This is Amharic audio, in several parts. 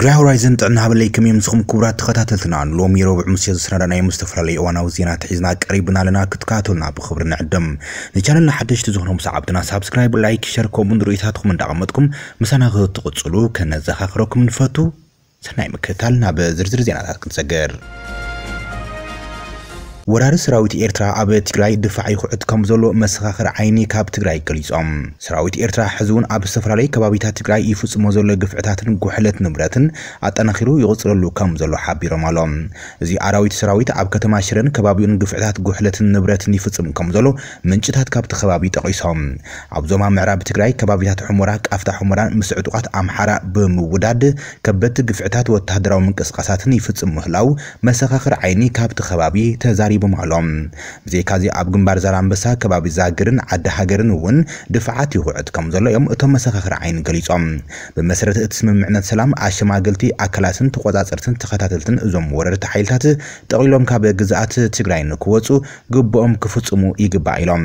ትግራይ ሆራይዘን ጥዕና ሃበለይ ከመይ ምስኹም ክቡራት ተኸታተልትና ሎሚ ረቡዕ ምስ ዝሰናዳናዮም ዝተፈላለዩ እዋናዊ ዜና ትሒዝና ቀሪብና ኣለና ክትከታተሉና ብክብሪ ንዕድም ንቻነልና ሓደሽቲ ዝኾኑ ሰዓብትና ሳብስክራይብ ላይክ ሸር ከምኡን ርእይታትኩም እንዳቐመጥኩም ምሳና ክትቕፅሉ ከነዘኻኽረኩም ንፈቱ ሰናይ ምክትታል ናብ ዝርዝር ዜናታት ክንሰገር ወራሪ ሰራዊት ኤርትራ ኣብ ትግራይ ድፋዕ ይኩዕት ከም ዘሎ መሰኻኽር ዓይኒ ካብ ትግራይ ገሊፆም ሰራዊት ኤርትራ ሕዚ እውን ኣብ ዝተፈላለዩ ከባቢታት ትግራይ ይፍፅሞ ዘሎ ግፍዕታትን ጉሕለት ንብረትን ኣጠናኺሩ ይቕፅለሉ ከም ዘሎ ሓቢሮም ኣሎም እዚ ኣራዊት ሰራዊት ኣብ ከተማ ሽረን ከባቢኡን ግፍዕታት ጉሕለትን ንብረትን ይፍፅም ከም ዘሎ ምንጭታት ካብቲ ከባቢ ጠቂሶም ኣብ ዞማ ምዕራብ ትግራይ ከባቢታት ሕሙራ ቃፍታ ሕሙራን ምስ ዕጡቃት ኣምሓራ ብምውዳድ ከበድቲ ግፍዕታት ወታደራዊ ምንቅስቃሳትን ይፍፅም ምህላው መሰኻኽር ዓይኒ ካብቲ ከባቢ ተዛ ተፈጣሪ ብምሃሎም ብዘይካዚ ኣብ ግንባር ዛላምበሳ ከባቢ ዛግርን ዓዲ ሃገርን እውን ድፍዓት ይውዕጥ ከም ዘሎ እዮም እቶም መሰኻኽሪ ዓይን ገሊፆም ብመሰረት እቲ ስምምዕነት ሰላም ኣሸማገልቲ ኣካላትን ተቆፃፅርትን ተኸታተልትን እዞም ወረርቲ ሓይልታት ጠቕሊሎም ካብ ግዝኣት ትግራይ ንክወፁ ግብኦም ክፍፅሙ ይግባእ ኢሎም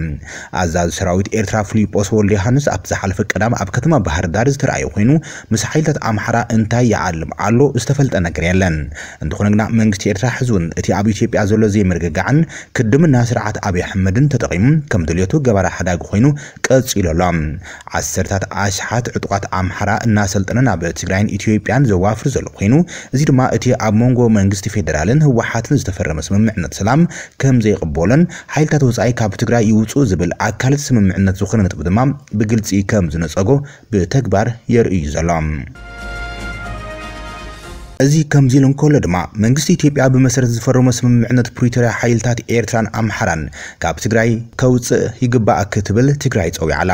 ኣዛዚ ሰራዊት ኤርትራ ፊልጶስ ወልደ ዮሃንስ ኣብ ዝሓለፈ ቀዳም ኣብ ከተማ ባህር ዳር ዝተረኣየ ኮይኑ ምስ ሓይልታት ኣምሓራ እንታይ ይዓልም ኣሎ ዝተፈልጠ ነገር የለን እንትኾነ ግና መንግስቲ ኤርትራ ሕዝውን እቲ ኣብ ኢትዮጵያ ዘሎ ዘይምርግጋ ምርግጋዕን ክድምና ስርዓት ኣብይ ኣሕመድን ተጠቒሙ ከም ድልቱ ገበራ ሓዳጊ ኮይኑ ቀፂሉ ኣሎ ዓሰርታት ኣሽሓት ዕጡቃት ኣምሓራ እናሰልጠነ ናብ ትግራይን ኢትዮጵያን ዘዋፍር ዘሎ ኮይኑ እዚ ድማ እቲ ኣብ መንጎ መንግስቲ ፌደራልን ህወሓትን ዝተፈረመ ስምምዕነት ሰላም ከም ዘይቕበሎን ሓይልታት ወፃኢ ካብ ትግራይ ይውፁ ዝብል ኣካል ስምምዕነት ዝኾነ ነጥቢ ድማ ብግልፂ ከም ዝነፀጎ ብተግባር የርእዩ ዘሎ እዚ ከም ኢሎም ከሎ ድማ መንግስቲ ኢትዮጵያ ብመሰረት ዝፈረሞ ስምምዕነት ፕሪቶርያ ሓይልታት ኤርትራን ኣምሓራን ካብ ትግራይ ከውፅእ ይግባእ ክትብል ትግራይ ፀዊዓላ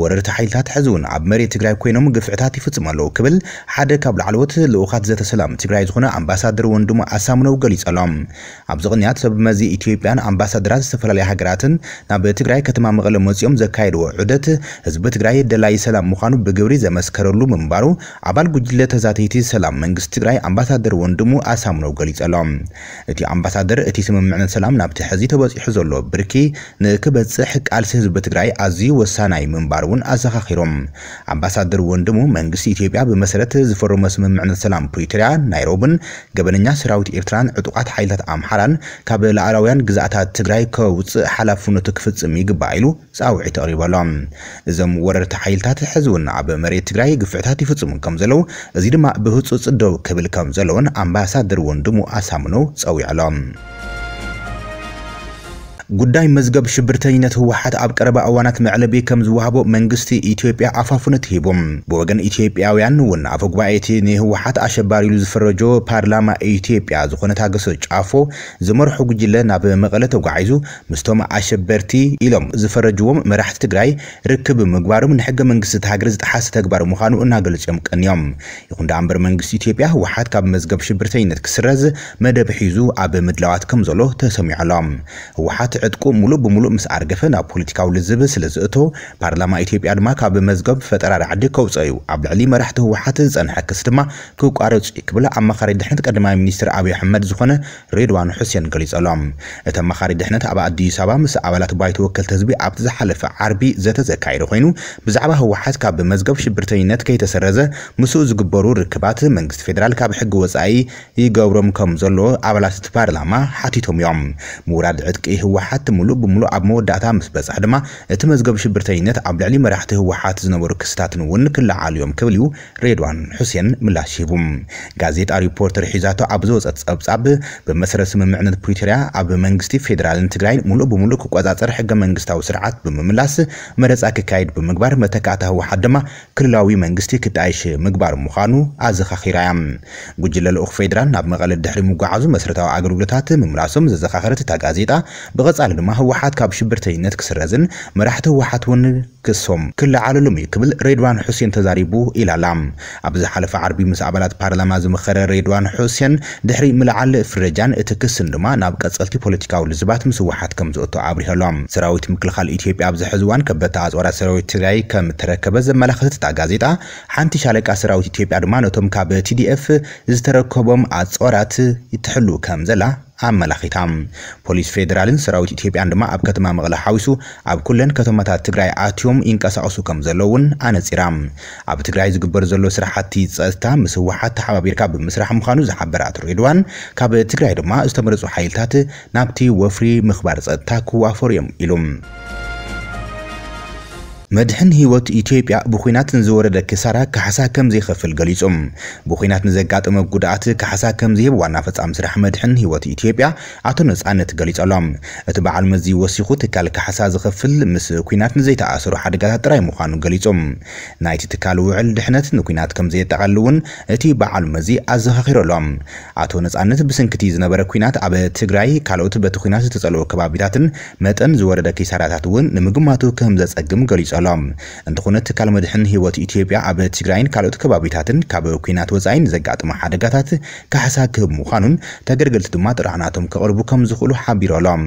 ወረርቲ ሓይልታት ሕዚ እውን ኣብ መሬት ትግራይ ኮይኖም ግፍዕታት ይፍፅሙ ኣለዉ ክብል ሓደ ካብ ላዕለዎት ልኡኻት ዘተሰላም ትግራይ ዝኾነ ኣምባሳደር ወንድሙ ኣሳምነው ገሊጹ ኣብዚ ቅንያት ብመዚ ኢትዮጵያን ኣምባሳደራት ዝተፈላለየ ሃገራትን ናብ ትግራይ ከተማ መቐለ መፂኦም ዘካየድዎ ዑደት ህዝቢ ትግራይ ደላይ ሰላም ምዃኑ ብግብሪ ዘመስከረሉ ምንባሩ ኣባል ጉጅለ ተዛተይቲ ሰላም መንግስቲ ትግራይ ኣምባሳደር ወንድሙ ኣሳምኖ ኣሳምነው ገሊጸሎም እቲ ኣምባሳደር እቲ ስምምዕነት ሰላም ናብቲ ሕዚ ተበፂሑ ዘሎ ብርኪ ንክበፅሕ ቃልሲ ህዝቢ ትግራይ ኣዝዩ ወሳናይ ምንባር እውን ኣዘኻኺሮም ኣምባሳደር ወንድሙ መንግስቲ ኢትዮጵያ ብመሰረት ዝፈረሞ ስምምዕነት ሰላም ፕሪቶርያ ናይሮብን ገበነኛ ሰራዊት ኤርትራን ዕጡቃት ሓይልታት ኣምሓራን ካብ ላዕላውያን ግዛኣታት ትግራይ ከውፅእ ሓላፍነቱ ክፍፅም ይግባእ ኢሉ ፃውዒ ተቕሪበሎም እዞም ወረርቲ ሓይልታት ሕዚ እውን ኣብ መሬት ትግራይ ግፍዕታት ይፍፅሙ ከም ዘለው እዚ ድማ ብህፁፅ ደው ክብል ከም ዘለዎን ኣምባሳደር ወንድሙ ኣሳምኖ ፀዊዕሎም ጉዳይ መዝገብ ሽብርተኝነት ህወሓት ኣብ ቀረባ እዋናት መዕለቢ ከም ዝወሃቦ መንግስቲ ኢትዮጵያ ኣፋፉነት ሂቦም ብወገን ኢትዮጵያውያን እውን ኣፈ ጉባኤ እቲ ንህወሓት ኣሸባሪ ኢሉ ዝፈረጆ ፓርላማ ኢትዮጵያ ዝኾነ ታገሰ ጫፎ ዝመርሑ ጉጅለ ናብ መቐለ ተጓዒዙ ምስቶም ኣሸበርቲ ኢሎም ዝፈረጅዎም መራሕቲ ትግራይ ርክብ ምግባሮም ንሕገ መንግስቲ እቲ ሃገር ዝተሓሰ ተግባር ምዃኑ እናገለፅዮም ቀኒዮም ይኹን ዳ እምበር መንግስቲ ኢትዮጵያ ህወሓት ካብ መዝገብ ሽብርተኝነት ክስረዝ መደብ ሒዙ ኣብ ምድላዋት ከም ዘሎ ተሰሚዑሎም ህወሓት ሰባት ዕጥቁ ሙሉእ ብሙሉእ ምስ ኣርገፈ ናብ ፖለቲካዊ ልዝብ ስለ ዝእቶ ፓርላማ ኢትዮጵያ ድማ ካብ መዝገብ ፈጠራ ዓዲ ከውፀ እዩ ኣብ ልዕሊ መራሕቲ ህወሓት ዝፀንሐ ክስ ድማ ክቋረፅ ክብላ ኣማኻሪ ድሕነት ቀዳማይ ሚኒስትር ኣብዪ ኣሕመድ ዝኾነ ሬድዋን ሑሴን ገሊፀሎም እቲ ኣማኻሪ ድሕነት ኣብ ኣዲስ ኣበባ ምስ ኣባላት ባይተ ወከልቲ ህዝቢ ኣብቲ ዝሓለፈ ዓርቢ ዘተ ዘካይደ ኮይኑ ብዛዕባ ህወሓት ካብ ብመዝገብ ሽብርተኝነት ከይተሰረዘ ምስኡ ዝግበሩ ርክባት መንግስቲ ፌደራል ካብ ሕጊ ወፃኢ ይገብሮም ከም ዘለዎ ኣባላት እቲ ፓርላማ ሓቲቶም እዮም ምውራድ ዕጥቂ ህወሓት ህወሓት ሙሉእ ብምሉእ ኣብ መወዳእታ ምስ በፅሕ ድማ እቲ መዝገብ ሽብርተኝነት ኣብ ልዕሊ መራሕቲ ህወሓት ዝነበሩ ክስታትን እውን ክለዓል እዮም ክብል እዩ ሬድዋን ሑሴን ምላሽ ሂቡ ጋዜጣ ሪፖርተር ሒዛቶ ኣብ ዝወፀት ፀብጻብ ብመሰረት ስምምዕነት ፕሪቶርያ ኣብ መንግስቲ ፌደራልን ትግራይን ሙሉእ ብምሉእ ክቆፃፀር ሕገ መንግስታዊ ስርዓት ብምምላስ መረፃ ክካየድ ብምግባር መተካእታ ህወሓት ድማ ክልላዊ መንግስቲ ክጣይሽ ምግባር ምዃኑ ኣዘኻኺራ እያ ጉጅለ ልኡክ ፌደራል ናብ መቐለ ድሕሪ ምጓዓዙ መሰረታዊ ኣገልግሎታት ምምላሶም ዘዘኻኽረት እታ ጋዜጣ ብቐ ብቐፃሊ ድማ ህወሓት ካብ ሽብርተኝነት ክስረዝን መራሕቲ ህወሓት እውን ክሶም ክለዓለሎም እዩ ክብል ሬድዋን ሑሴን ተዛሪቡ ኢላላ ኣላ ኣብ ዝሓለፈ ዓርቢ ምስ ኣባላት ፓርላማ ዝምኸረ ሬድዋን ሑሴን ድሕሪ ምልዓል ፍረጃን እቲ ክስን ድማ ናብ ቀፀልቲ ፖለቲካዊ ልዝባት ምስ ህወሓት ከም ዝእቶ ኣብሪሀሎም ሰራዊት ምክልኻል ኢትዮጵያ ኣብዚ ሕዚ እዋን ከበድቲ ኣፅዋራ ሰራዊት ትግራይ ከም ተረከበ ዘመላኽት እታ ጋዜጣ ሓንቲ ሻለቃ ሰራዊት ኢትዮጵያ ድማ ነቶም ካብ ቲዲኤፍ ዝተረከቦም ኣፅዋራት ይትሕሉ ከም ዘላ ኣመላኺታ ፖሊስ ፌደራልን ሰራዊት ኢትዮጵያን ድማ ኣብ ከተማ መቐለ ሓዊሱ ኣብ ኩለን ከተማታት ትግራይ ኣትዮም ይንቀሳቐሱ ከም ዘለዉ እውን ኣነፂራ ኣብ ትግራይ ዝግበር ዘሎ ስራሕቲ ፀጥታ ምስ ህወሓት ተሓባቢርካ ብምስራሕ ምዃኑ ዝሓበረ ኣቶ ሬድዋን ካብ ትግራይ ድማ ዝተመረፁ ሓይልታት ናብቲ ወፍሪ ምኽባር ፀጥታ ክዋፈሩ እዮም ኢሉ መድሕን ህይወት ኢትዮጵያ ብኩናት ንዝወረደ ክሳራ ካሕሳ ከም ዘይኸፍል ገሊጹ ብኩናት ንዘጋጠመ ጉድኣት ካሕሳ ከም ዝህብ ዋና ፈጻሚ ስራሕ መድሕን ህይወት ኢትዮጵያ ኣቶ ነጻነት ገሊጸሎም እቲ በዓል መዚ ወሲኹ ትካል ካሕሳ ዝኸፍል ምስ ኩናት ንዘይተኣሰሩ ሓደጋታት ጥራይ ምዃኑ ገሊጹ ናይቲ ትካል ውዕል ድሕነት ንኩናት ከም ዘየጠቐሉ እውን እቲ በዓል መዚ ኣዘኻኺረሎም ኣቶ ነጻነት ብስንክቲ ዝነበረ ኩናት ኣብ ትግራይ ካልኦት በቲ ኩናት ዝተፀለዎ ከባቢታትን መጠን ዝወረደ ኪሳራታት እውን ንምግማቱ ከም ዘጸግም ገሊፆሎም ተባሂሎም እንትኾነ ትካል መድሕን ህይወት ኢትዮጵያ ኣብ ትግራይን ካልኦት ከባቢታትን ካብ ኩናት ወፃኢን ዘጋጥሞ ሓደጋታት ካሕሳ ክህብ ምዃኑን ተገልገልቲ ድማ ጥራሕናቶም ከቕርቡ ከም ዝኽእሉ ሓቢሩ ኣሎም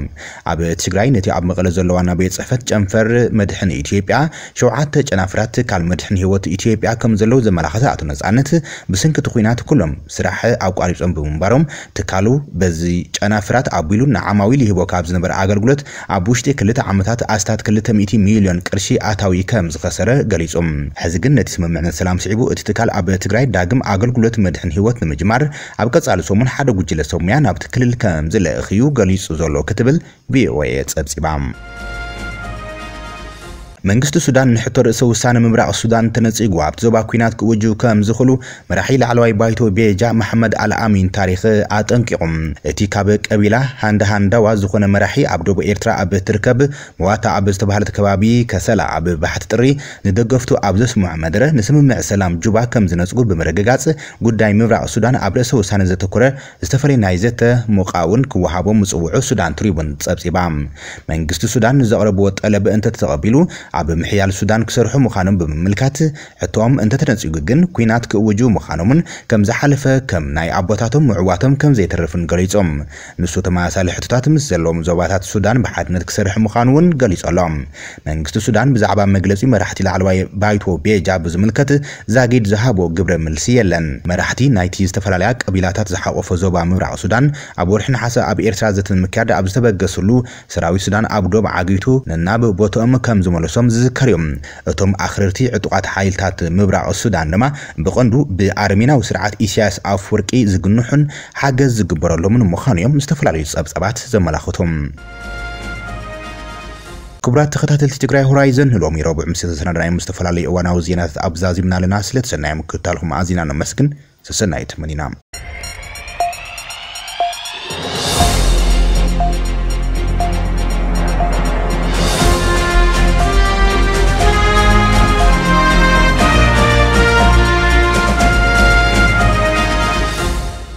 ኣብ ትግራይ ነቲ ኣብ መቐለ ዘሎ ዋና ቤት ፅሕፈት ጨንፈር መድሕን ኢትዮጵያ ሸውዓተ ጨናፍራት ካል መድሕን ህይወት ኢትዮጵያ ከም ዘለዉ ዘመላኸተ ኣቶ ነፃነት ብስንክቲ ኩናት ኩሎም ስራሕ ኣቋሪፆም ብምንባሮም ትካሉ በዚ ጨናፍራት ኣቢሉ ንዓማዊል ይህቦ ካብ ዝነበረ ኣገልግሎት ኣብ ውሽጢ ክልተ ዓመታት ኣስታት 200 ሚሊዮን ቅርሺ ኣ ኣታዊ ከም ዝኸሰረ ገሊፆም ሕዚ ግን ነቲ ስምምዕነት ሰላም ስዒቡ እቲ ትካል ኣብ ትግራይ ዳግም ኣገልግሎት መድሕን ሂወት ንምጅማር ኣብ ቀፃሊ ሰሙን ሓደ ጉጅለ ሰብ ሙያ ናብቲ ክልል ከም ዝለእኽዩ ገሊፁ ዘሎ ክትብል ቪኦኤ ፀብፂባ መንግስቲ ሱዳን ንሕቶ ርእሰ ውሳነ ምብራቕ ሱዳን ተነፂጉ ኣብቲ ዞባ ኩናት ክውጅቡ ከም ዝኽእሉ መራሒ ላዕለዋይ ባይቶ ቤጃ መሓመድ ኣልኣሚን ታሪክ ኣጠንቂቖም እቲ ካብ ቀቢላ ሃንዳሃንዳዋ ዝኾነ መራሒ ኣብ ደቡብ ኤርትራ ኣብ ትርከብ መዋታ ኣብ ዝተባህለት ከባቢ ከሰላ ኣብ ባሕቲ ጥሪ ንደገፍቱ ኣብ ዘስምዑ መደረ ንስምምዕ ሰላም ጁባ ከም ዝነፅጉ ብምርግጋፅ ጉዳይ ምብራቕ ሱዳን ኣብ ርእሰ ውሳነ ዘተኮረ ዝተፈላለየ ናይ ዘተ ሙቃውን ክወሃቦም ምፅውዑ ሱዳን ትሪቡን ፀብፂባ መንግስቲ ሱዳን ዘቕረብዎ ጠለብ እንተተቐቢሉ ኣብ ምሕያል ሱዳን ክሰርሑ ምዃኖም ብምምልካት ሕቶም እንተተነፂጉ ግን ኩናት ክእውጁ ምዃኖምን ከም ዝሓለፈ ከም ናይ ኣቦታቶም ምዕዋቶም ከም ዘይተርፍን ገሊፆም ንሱ ተመሳሳሊ ሕቶታት ምስ ዘለዎም ዞባታት ሱዳን ብሓድነት ክሰርሕ ምዃኑ እውን ገሊጹ መንግስቲ ሱዳን ብዛዕባ መግለፂ መራሕቲ ላዕለዋይ ባይቶ ቤጃ ብዝምልከት ዛጊድ ዝሃቦ ግብረ ምልሲ የለን መራሕቲ ናይቲ ዝተፈላለያ ቀቢላታት ዝሓቆፈ ዞባ ምብራቅ ሱዳን ኣብ ወርሒ ነሓሰ ኣብ ኤርትራ ዘተምክያድ ኣብ ዝተበገሰሉ ሰራዊት ሱዳን ኣብ ዶብ ዓጊቱ ንናብ ቦቶኦም ከም ዝመለሶ ከም ዝዝከር እዮም እቶም ኣኽርርቲ ዕጡቓት ሓይልታት ምብራቕ ሱዳን ድማ ብቐንዱ ብኣርሜናዊ ስርዓት ኢሳያስ ኣፈወርቂ ዝግንሑን ሓገዝ ዝግበረሎምን ምዃኑ እዮም ዝተፈላለዩ ጸብጸባት ዘመላኽቶም ክቡራት ተኸታተልቲ ትግራይ ሆራይዘን ሎሚ ረቡዕ ምስ ተሰናዳናዮም ዝተፈላለዩ እዋናዊ ዜናታት ኣብዛዚምና ኣለና ስለ ተሰናዮም ክታልኩም ኣዚና ንመስግን ስሰናይ ተመኒና